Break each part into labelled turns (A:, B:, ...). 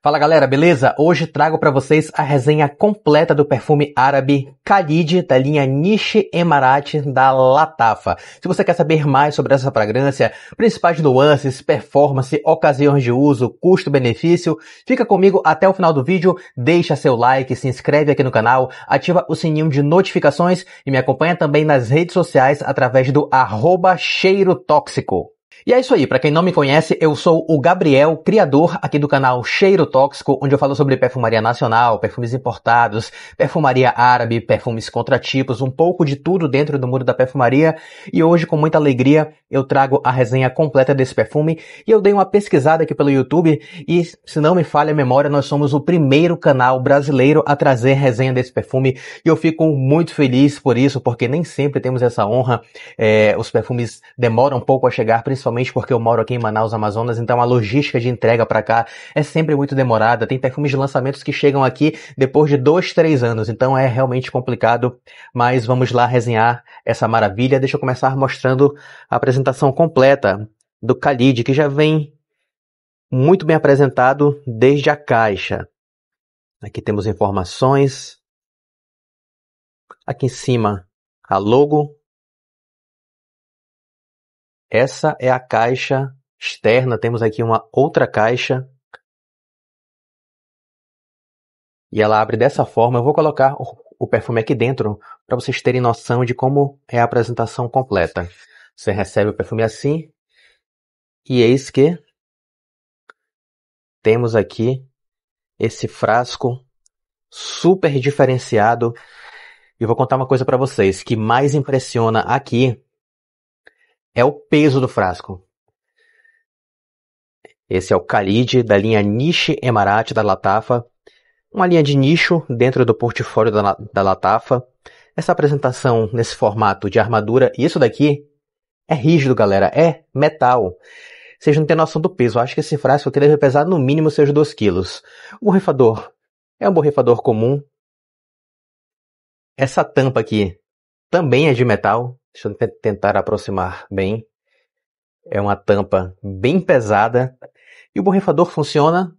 A: Fala galera, beleza? Hoje trago para vocês a resenha completa do perfume árabe Khalid da linha Niche Emirati da Latafa. Se você quer saber mais sobre essa fragrância, principais nuances, performance, ocasiões de uso, custo-benefício, fica comigo até o final do vídeo, deixa seu like, se inscreve aqui no canal, ativa o sininho de notificações e me acompanha também nas redes sociais através do arroba cheiro tóxico. E é isso aí, para quem não me conhece, eu sou o Gabriel, criador aqui do canal Cheiro Tóxico, onde eu falo sobre perfumaria nacional, perfumes importados, perfumaria árabe, perfumes contratipos, um pouco de tudo dentro do mundo da perfumaria. E hoje, com muita alegria, eu trago a resenha completa desse perfume e eu dei uma pesquisada aqui pelo YouTube e, se não me falha a memória, nós somos o primeiro canal brasileiro a trazer resenha desse perfume e eu fico muito feliz por isso, porque nem sempre temos essa honra. É, os perfumes demoram um pouco a chegar, principalmente principalmente porque eu moro aqui em Manaus, Amazonas, então a logística de entrega para cá é sempre muito demorada. Tem perfumes de lançamentos que chegam aqui depois de dois, três anos, então é realmente complicado. Mas vamos lá resenhar essa maravilha. Deixa eu começar mostrando a apresentação completa do Khalid, que já vem muito bem apresentado desde a caixa. Aqui temos informações. Aqui em cima a logo, essa é a caixa externa, temos aqui uma outra caixa. E ela abre dessa forma. Eu vou colocar o perfume aqui dentro para vocês terem noção de como é a apresentação completa. Você recebe o perfume assim. E eis que temos aqui esse frasco super diferenciado. E vou contar uma coisa para vocês que mais impressiona aqui é o peso do frasco. Esse é o Khalid da linha Niche Emarate da Latafa, uma linha de nicho dentro do portfólio da, da Latafa. Essa apresentação nesse formato de armadura, e isso daqui é rígido, galera, é metal. Vocês não têm noção do peso, Eu acho que esse frasco aqui deve pesar no mínimo seus 2 quilos. O borrifador é um borrifador comum. Essa tampa aqui também é de metal. Deixa eu tentar aproximar bem. É uma tampa bem pesada. E o borrifador funciona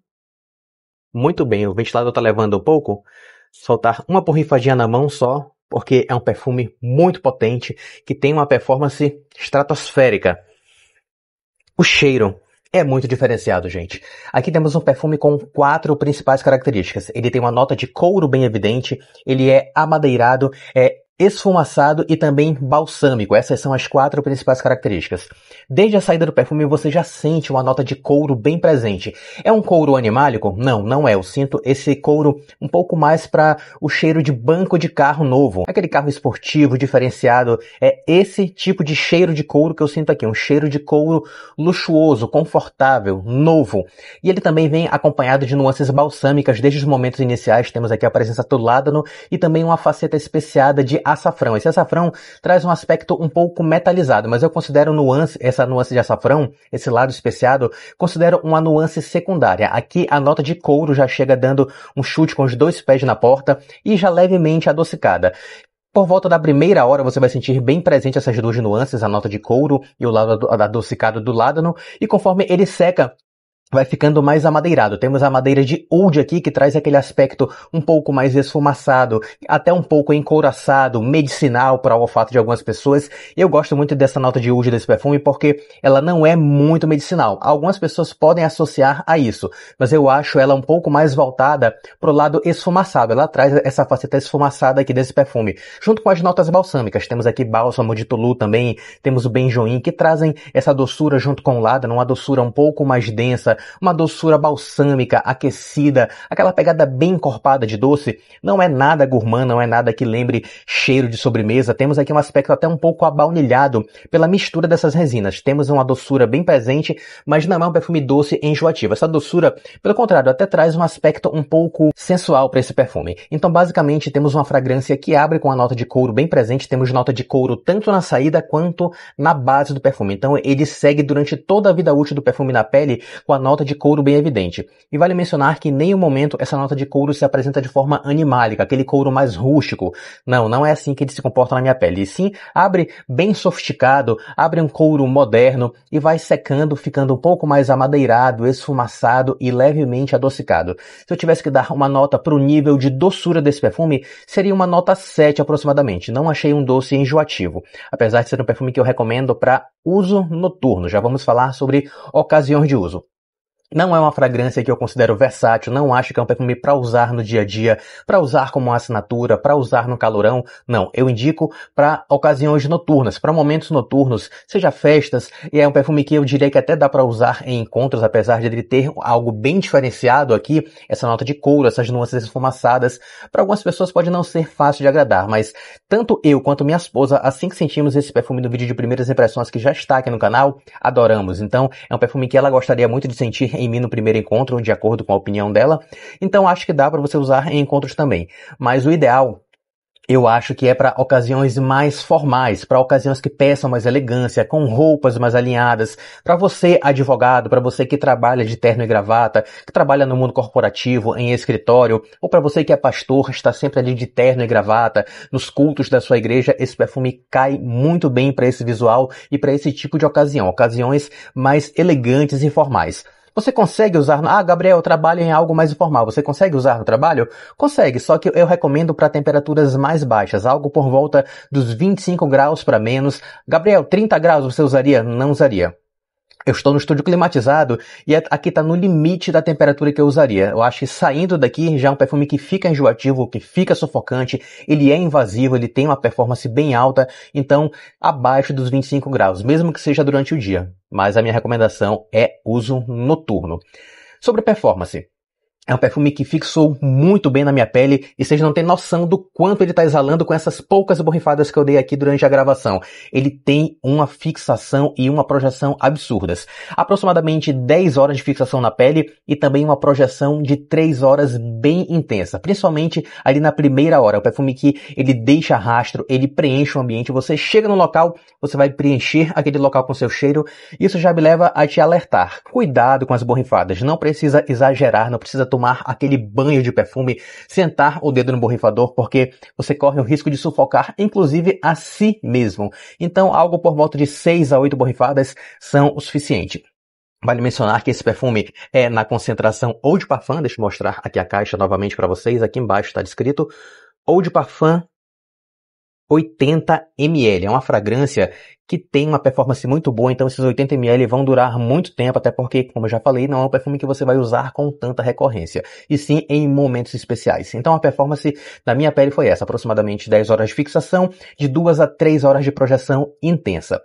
A: muito bem. O ventilador está levando um pouco. Soltar uma borrifadinha na mão só, porque é um perfume muito potente que tem uma performance estratosférica. O cheiro é muito diferenciado, gente. Aqui temos um perfume com quatro principais características. Ele tem uma nota de couro bem evidente, ele é amadeirado, é esfumaçado e também balsâmico. Essas são as quatro principais características. Desde a saída do perfume você já sente uma nota de couro bem presente. É um couro animálico? Não, não é. Eu sinto esse couro um pouco mais para o cheiro de banco de carro novo. Aquele carro esportivo diferenciado é esse tipo de cheiro de couro que eu sinto aqui, um cheiro de couro luxuoso, confortável, novo. E ele também vem acompanhado de nuances balsâmicas desde os momentos iniciais. Temos aqui a presença do ládano e também uma faceta especiada de açafrão. Esse açafrão traz um aspecto um pouco metalizado, mas eu considero nuance, essa nuance de açafrão, esse lado especiado, considero uma nuance secundária. Aqui a nota de couro já chega dando um chute com os dois pés na porta e já levemente adocicada. Por volta da primeira hora você vai sentir bem presente essas duas nuances, a nota de couro e o lado adocicado do lado e conforme ele seca, vai ficando mais amadeirado. Temos a madeira de oud aqui, que traz aquele aspecto um pouco mais esfumaçado, até um pouco encouraçado, medicinal para o olfato de algumas pessoas. Eu gosto muito dessa nota de oud desse perfume porque ela não é muito medicinal. Algumas pessoas podem associar a isso, mas eu acho ela um pouco mais voltada para o lado esfumaçado. Ela traz essa faceta esfumaçada aqui desse perfume. Junto com as notas balsâmicas, temos aqui bálsamo de Tolu também, temos o benjoim, que trazem essa doçura junto com o lado, numa doçura um pouco mais densa, uma doçura balsâmica, aquecida, aquela pegada bem encorpada de doce. Não é nada gourmand, não é nada que lembre cheiro de sobremesa. Temos aqui um aspecto até um pouco abaunilhado pela mistura dessas resinas. Temos uma doçura bem presente, mas não é um perfume doce enjoativo. Essa doçura, pelo contrário, até traz um aspecto um pouco sensual para esse perfume. Então, basicamente, temos uma fragrância que abre com a nota de couro bem presente, temos nota de couro tanto na saída quanto na base do perfume. Então, ele segue durante toda a vida útil do perfume na pele com a nota nota de couro bem evidente. E vale mencionar que em nenhum momento essa nota de couro se apresenta de forma animálica, aquele couro mais rústico. Não, não é assim que ele se comporta na minha pele. E sim, abre bem sofisticado, abre um couro moderno e vai secando, ficando um pouco mais amadeirado, esfumaçado e levemente adocicado. Se eu tivesse que dar uma nota para o nível de doçura desse perfume, seria uma nota 7 aproximadamente. Não achei um doce enjoativo, apesar de ser um perfume que eu recomendo para uso noturno. Já vamos falar sobre ocasiões de uso. Não é uma fragrância que eu considero versátil, não acho que é um perfume para usar no dia a dia, para usar como assinatura, para usar no calorão. Não, eu indico para ocasiões noturnas, para momentos noturnos, seja festas, e é um perfume que eu diria que até dá para usar em encontros, apesar de ele ter algo bem diferenciado aqui, essa nota de couro, essas nuances esfumaçadas, para algumas pessoas pode não ser fácil de agradar, mas tanto eu quanto minha esposa, assim que sentimos esse perfume no vídeo de primeiras impressões que já está aqui no canal, adoramos. Então, é um perfume que ela gostaria muito de sentir em mim no primeiro encontro, de acordo com a opinião dela. Então acho que dá para você usar em encontros também. Mas o ideal eu acho que é para ocasiões mais formais, para ocasiões que peçam mais elegância, com roupas mais alinhadas, para você advogado, para você que trabalha de terno e gravata, que trabalha no mundo corporativo, em escritório, ou para você que é pastor, está sempre ali de terno e gravata, nos cultos da sua igreja, esse perfume cai muito bem para esse visual e para esse tipo de ocasião, ocasiões mais elegantes e formais. Você consegue usar. Ah, Gabriel, trabalho em algo mais informal. Você consegue usar no trabalho? Consegue, só que eu recomendo para temperaturas mais baixas, algo por volta dos 25 graus para menos. Gabriel, 30 graus você usaria? Não usaria. Eu estou no estúdio climatizado e é aqui está no limite da temperatura que eu usaria. Eu acho que saindo daqui já é um perfume que fica enjoativo, que fica sufocante, ele é invasivo, ele tem uma performance bem alta, então abaixo dos 25 graus, mesmo que seja durante o dia. Mas a minha recomendação é uso noturno. Sobre performance. É um perfume que fixou muito bem na minha pele e vocês não têm noção do quanto ele está exalando com essas poucas borrifadas que eu dei aqui durante a gravação. Ele tem uma fixação e uma projeção absurdas. Aproximadamente 10 horas de fixação na pele e também uma projeção de 3 horas bem intensa, principalmente ali na primeira hora. É um perfume que ele deixa rastro, ele preenche o ambiente. Você chega no local, você vai preencher aquele local com seu cheiro. Isso já me leva a te alertar. Cuidado com as borrifadas, não precisa exagerar, não precisa tomar aquele banho de perfume, sentar o dedo no borrifador, porque você corre o risco de sufocar, inclusive a si mesmo. Então, algo por volta de 6 a 8 borrifadas são o suficiente. Vale mencionar que esse perfume é na concentração ou de parfum, deixa eu mostrar aqui a caixa novamente para vocês, aqui embaixo está descrito, ou de parfum 80 ml. É uma fragrância que tem uma performance muito boa, então esses 80 ml vão durar muito tempo, até porque, como eu já falei, não é um perfume que você vai usar com tanta recorrência, e sim em momentos especiais. Então a performance da minha pele foi essa, aproximadamente 10 horas de fixação, de 2 a 3 horas de projeção intensa.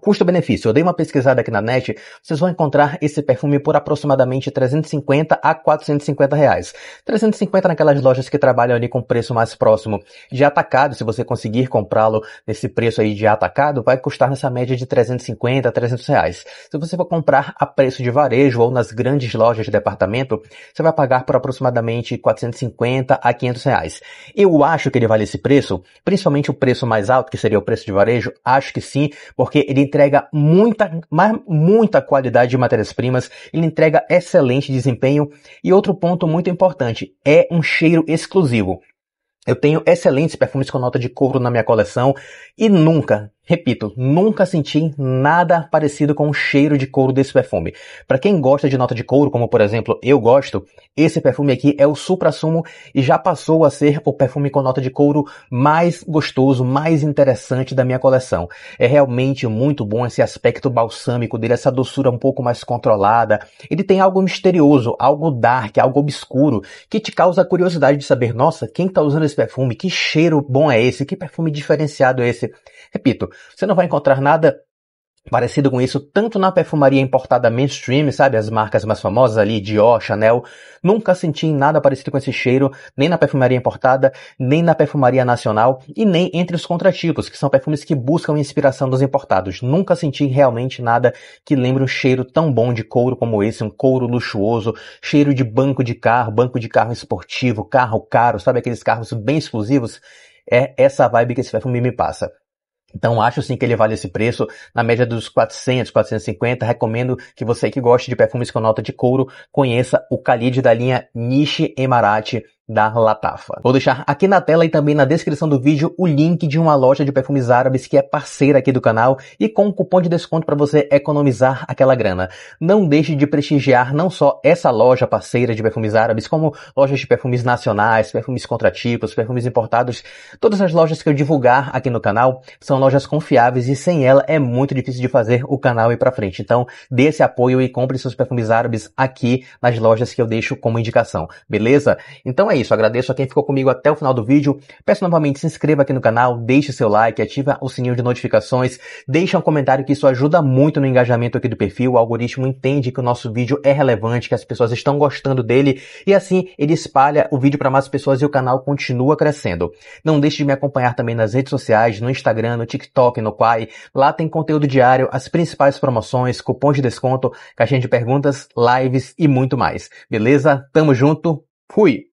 A: Custo-benefício. Eu dei uma pesquisada aqui na net, vocês vão encontrar esse perfume por aproximadamente 350 a 450 reais. 350 naquelas lojas que trabalham ali com preço mais próximo de atacado, se você conseguir comprá-lo nesse preço aí de atacado, vai custar nessa média de 350 a 300 reais. Se você for comprar a preço de varejo ou nas grandes lojas de departamento, você vai pagar por aproximadamente 450 a 500 reais. Eu acho que ele vale esse preço, principalmente o preço mais alto, que seria o preço de varejo, acho que sim, porque ele entrega muita, mas muita qualidade de matérias-primas, ele entrega excelente desempenho e outro ponto muito importante, é um cheiro exclusivo. Eu tenho excelentes perfumes com nota de couro na minha coleção e nunca, Repito, nunca senti nada parecido com o cheiro de couro desse perfume. Para quem gosta de nota de couro, como por exemplo eu gosto, esse perfume aqui é o supra-sumo e já passou a ser o perfume com nota de couro mais gostoso, mais interessante da minha coleção. É realmente muito bom esse aspecto balsâmico dele, essa doçura um pouco mais controlada. Ele tem algo misterioso, algo dark, algo obscuro, que te causa a curiosidade de saber, nossa, quem está usando esse perfume? Que cheiro bom é esse? Que perfume diferenciado é esse? Repito, você não vai encontrar nada parecido com isso tanto na perfumaria importada mainstream, sabe, as marcas mais famosas ali, Dior, Chanel, nunca senti nada parecido com esse cheiro, nem na perfumaria importada, nem na perfumaria nacional e nem entre os contratipos, que são perfumes que buscam inspiração dos importados. Nunca senti realmente nada que lembre um cheiro tão bom de couro como esse, um couro luxuoso, cheiro de banco de carro, banco de carro esportivo, carro caro, sabe aqueles carros bem exclusivos? É essa vibe que esse perfume me passa. Então acho sim que ele vale esse preço, na média dos 400, 450. Recomendo que você que goste de perfumes com nota de couro conheça o Khalid da linha Niche Emarate da Latafa. Vou deixar aqui na tela e também na descrição do vídeo o link de uma loja de perfumes árabes que é parceira aqui do canal e com um cupom de desconto para você economizar aquela grana. Não deixe de prestigiar não só essa loja parceira de perfumes árabes, como lojas de perfumes nacionais, perfumes contratipos, perfumes importados. Todas as lojas que eu divulgar aqui no canal são lojas confiáveis e sem ela é muito difícil de fazer o canal ir para frente. Então, dê esse apoio e compre seus perfumes árabes aqui nas lojas que eu deixo como indicação. Beleza? Então é isso isso, agradeço a quem ficou comigo até o final do vídeo. Peço novamente, se inscreva aqui no canal, deixe seu like, ativa o sininho de notificações, deixa um comentário que isso ajuda muito no engajamento aqui do perfil. O algoritmo entende que o nosso vídeo é relevante, que as pessoas estão gostando dele e assim ele espalha o vídeo para mais pessoas e o canal continua crescendo. Não deixe de me acompanhar também nas redes sociais, no Instagram, no TikTok, no Quai. Lá tem conteúdo diário, as principais promoções, cupons de desconto, caixinha de perguntas, lives e muito mais. Beleza? Tamo junto. Fui!